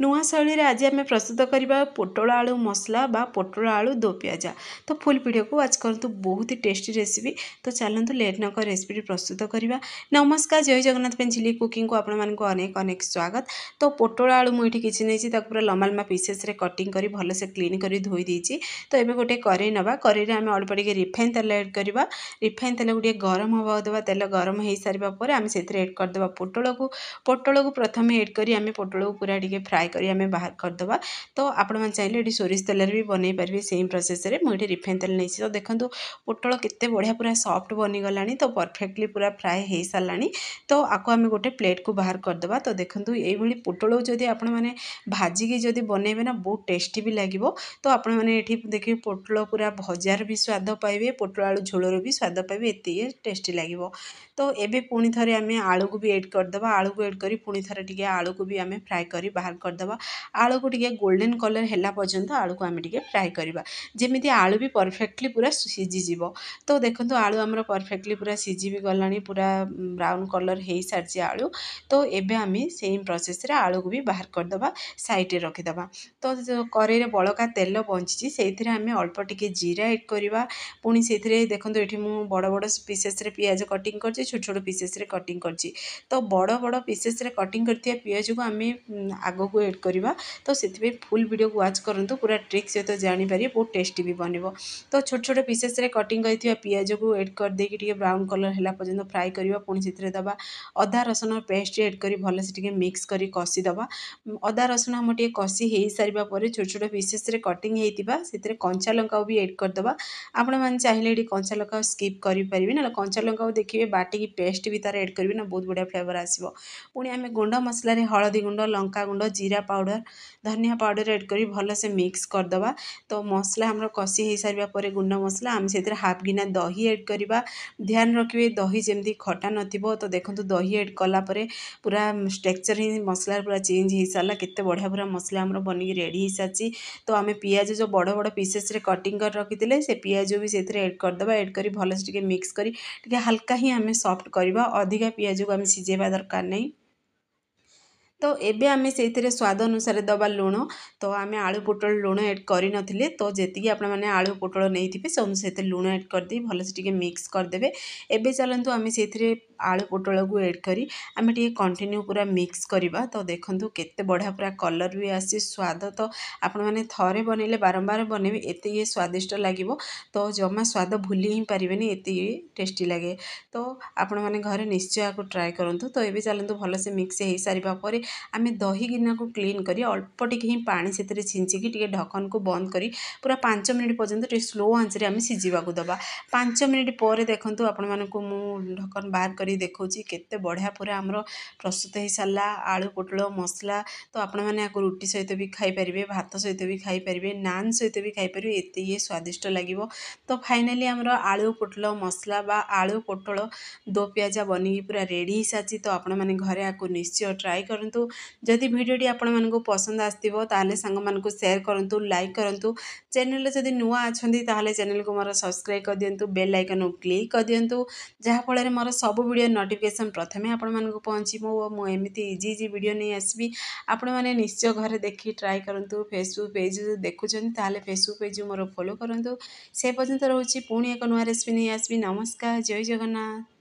नुआ शैली आज आम प्रस्तुत करवा पोट आलु मसला बा पोट आलु दो पिजा तो फुल वीडियो को वाच करूँ बहुत ही टेस्ट रेसीपी तो चलत लेट नक रेसीपी प्रस्तुत करवा नमस्कार जय जगन्नाथ पेन चिली कुकिंग को आपको अनेक अनेक स्वागत तो पोट आलु मुझे किसी नहीं पूरा लमा पिसेस कटिंग कर भल से क्लीन कर धोई तो ये गोटे कई ना कई आम अल्प टे रिफाइन तेल एड करवा रिफाइन तेल गुट गरम हवा दे तेल गरम हो सारे आम से एड करदे पोट को पोट को प्रथम एड कर पोट को पूरा टे फ्राए फ्राए कर बाहर करदे तो आपड़ चाहिए ये सोरीज तेल भी बनई पारे सेम प्रोसेस मुझे रिफाइन तेल नहीं तो देखो पोटल के बढ़िया पूरा सफ्ट बनीगला तो परफेक्टली पूरा फ्राए हो सारा तो आपको आम गोटे प्लेट को बाहर करदे तो देखो ये पोटल जब आप भाजिकी जब बनइबे ना बहुत टेस्ट भी लगे तो आपठ देखिए पोट पूरा भजार भी स्वाद पाए पोट आलु झोल भी स्वाद पाए टेस्ट लगे तो ये पुणी थे आम आलू को भी एड करदे आलू को एड कर पुणी थे आलू को भी आम फ्राए कर बाहर कर କରିଦେବା ଆଳୁକୁ ଟିକେ ଗୋଲ୍ଡେନ୍ କଲର୍ ହେଲା ପର୍ଯ୍ୟନ୍ତ ଆଳୁକୁ ଆମେ ଟିକେ ଫ୍ରାଏ କରିବା ଯେମିତି ଆଳୁ ବି ପରଫେକ୍ଟଲି ପୁରା ସିଝିଯିବ ତ ଦେଖନ୍ତୁ ଆଳୁ ଆମର ପରଫେକ୍ଟଲି ପୁରା ସିଝି ବି ଗଲାଣି ପୁରା ବ୍ରାଉନ୍ କଲର୍ ହେଇସାରିଛି ଆଳୁ ତ ଏବେ ଆମେ ସେମ୍ ପ୍ରୋସେସ୍ରେ ଆଳୁକୁ ବି ବାହାର କରିଦେବା ସାଇଡ଼୍ରେ ରଖିଦେବା ତ କରେଇରେ ବଳକା ତେଲ ବଞ୍ଚିଛି ସେଇଥିରେ ଆମେ ଅଳ୍ପ ଟିକେ ଜିରା ଏଡ଼୍ କରିବା ପୁଣି ସେଇଥିରେ ଦେଖନ୍ତୁ ଏଠି ମୁଁ ବଡ଼ ବଡ଼ ପିସେସ୍ରେ ପିଆଜ କଟିଂ କରିଛି ଛୋଟ ଛୋଟ ପିସେସ୍ରେ କଟିଂ କରିଛି ତ ବଡ଼ ବଡ଼ ପିସେସ୍ରେ କଟିଂ କରିଥିବା ପିଆଜକୁ ଆମେ ଆଗକୁ एड करवा तो से फुल भिड को व्वाच करूँ पूरा ट्रिक्स सहित जापर बहुत टेस्ट भी बनब तो छोटे छोटे पिसेस कटिंग पिज को एड कर देखिए ब्राउन कलर है पर्यटन फ्राए करवा पुणी से दबा अदा रसुण पेस्ट एड कर भले से मिक्स कर कषिद अदा रसुण आम टे कषि सारापर छोट छोट पीसेस कटिंग होता से कंचा लंका भी एड करदे आपण मैंने चाहिए कंचा लंका स्कीप करेंगे ना कंचा लंका देखिए बाटिक पेस्ट भी तरह एड करेंगे ना बहुत बढ़िया फ्लेवर आसो पुणी आम गुंड मसलार हलदी गुंड लंका गुंड जीरा जीरा पाउडर धनिया पाउडर एड कर भलसे मिक्स करदे तो मसला आम कषि हो गुंड मसला आम से हाफ गिना दही एड करवा ध्यान रखिए दही जमी खटा न तो देखो दही एड कलापर पूरा स्ट्रेक्चर ही मसला पूरा चेंज हो सारा के बढ़िया पूरा मसला बनिक रेडी सारी तो आम पिज जो बड़ बड़ पिसेस कटिंग कर रखी से पिज भी से करदे एड कर भलसे मिक्स कर हालाका ही आम सफ्ट करवा अधिका पिज को आम सीझे दरकार नहीं ତ ଏବେ ଆମେ ସେଇଥିରେ ସ୍ୱାଦ ଅନୁସାରେ ଦେବା ଲୁଣ ତ ଆମେ ଆଳୁ ପୋଟଳ ଲୁଣ ଏଡ଼୍ କରିନଥିଲେ ତ ଯେତିକି ଆପଣମାନେ ଆଳୁ ପୋଟଳ ନେଇଥିବେ ସେ ସେଥିରେ ଲୁଣ ଏଡ଼୍ କରିଦେଇ ଭଲସେ ଟିକେ ମିକ୍ସ କରିଦେବେ ଏବେ ଚାଲନ୍ତୁ ଆମେ ସେଇଥିରେ ଆଳୁ ପୋଟଳକୁ ଏଡ଼୍ କରି ଆମେ ଟିକେ କଣ୍ଟିନ୍ୟୁ ପୁରା ମିକ୍ସ କରିବା ତ ଦେଖନ୍ତୁ କେତେ ବଢ଼ିଆ ପୁରା କଲର୍ ବି ଆସି ସ୍ୱାଦ ତ ଆପଣମାନେ ଥରେ ବନେଇଲେ ବାରମ୍ବାର ବନେଇବେ ଏତେ ଇଏ ସ୍ୱାଦିଷ୍ଟ ଲାଗିବ ତ ଜମା ସ୍ୱାଦ ଭୁଲି ହିଁ ପାରିବେନି ଏତେ ଟେଷ୍ଟି ଲାଗେ ତ ଆପଣମାନେ ଘରେ ନିଶ୍ଚୟ ଆକୁ ଟ୍ରାଏ କରନ୍ତୁ ତ ଏବେ ଚାଲନ୍ତୁ ଭଲସେ ମିକ୍ସ ହେଇସାରିବା ପରେ ଆମେ ଦହି ଗିନାକୁ କ୍ଲିନ୍ କରି ଅଳ୍ପ ଟିକେ ହିଁ ପାଣି ସେଥିରେ ଛିଞ୍ଚିକି ଟିକେ ଢକନକୁ ବନ୍ଦ କରି ପୁରା ପାଞ୍ଚ ମିନିଟ୍ ପର୍ଯ୍ୟନ୍ତ ଟିକେ ସ୍ଲୋ ଆଞ୍ଚରେ ଆମେ ସିଝିବାକୁ ଦେବା ପାଞ୍ଚ ମିନିଟ୍ ପରେ ଦେଖନ୍ତୁ ଆପଣମାନଙ୍କୁ ମୁଁ ଢକନ ବାହାର କରି ଦେଖାଉଛି କେତେ ବଢ଼ିଆ ପୁରା ଆମର ପ୍ରସ୍ତୁତ ହୋଇସାରିଲା ଆଳୁ ପୋଟଳ ମସଲା ତ ଆପଣମାନେ ଆକୁ ରୁଟି ସହିତ ବି ଖାଇପାରିବେ ଭାତ ସହିତ ବି ଖାଇପାରିବେ ନାନ୍ ସହିତ ବି ଖାଇପାରିବେ ଏତେ ଇଏ ସ୍ୱାଦିଷ୍ଟ ଲାଗିବ ତ ଫାଇନାଲି ଆମର ଆଳୁ ପୋଟଳ ମସଲା ବା ଆଳୁ ପୋଟଳ ଦୋ ପିଆଜା ବନିକି ପୁରା ରେଡ଼ି ହୋଇସାରିଛି ତ ଆପଣମାନେ ଘରେ ଆକୁ ନିଶ୍ଚୟ ଟ୍ରାଏ କରନ୍ତୁ କରନ୍ତୁ ଯଦି ଭିଡ଼ିଓଟି ଆପଣମାନଙ୍କୁ ପସନ୍ଦ ଆସିଥିବ ତାହେଲେ ସାଙ୍ଗମାନଙ୍କୁ ସେୟାର କରନ୍ତୁ ଲାଇକ୍ କରନ୍ତୁ ଚ୍ୟାନେଲ୍ରେ ଯଦି ନୂଆ ଅଛନ୍ତି ତାହେଲେ ଚ୍ୟାନେଲ୍କୁ ମୋର ସବସ୍କ୍ରାଇବ୍ କରିଦିଅନ୍ତୁ ବେଲ୍ ଆଇକନ୍କୁ କ୍ଲିକ୍ କରିଦିଅନ୍ତୁ ଯାହାଫଳରେ ମୋର ସବୁ ଭିଡ଼ିଓ ନୋଟିଫିକେସନ୍ ପ୍ରଥମେ ଆପଣମାନଙ୍କୁ ପହଞ୍ଚିବ ଓ ମୁଁ ଏମିତି ଇଜି ଇଜି ଭିଡ଼ିଓ ନେଇ ଆସିବି ଆପଣମାନେ ନିଶ୍ଚୟ ଘରେ ଦେଖି ଟ୍ରାଏ କରନ୍ତୁ ଫେସବୁକ୍ ପେଜ୍ ଯଦି ଦେଖୁଛନ୍ତି ତାହେଲେ ଫେସବୁକ୍ ପେଜ୍ ମୋର ଫଲୋ କରନ୍ତୁ ସେ ପର୍ଯ୍ୟନ୍ତ ରହୁଛି ପୁଣି ଏକ ନୂଆ ରେସିପି ନେଇ ଆସିବି ନମସ୍କାର ଜୟ ଜଗନ୍ନାଥ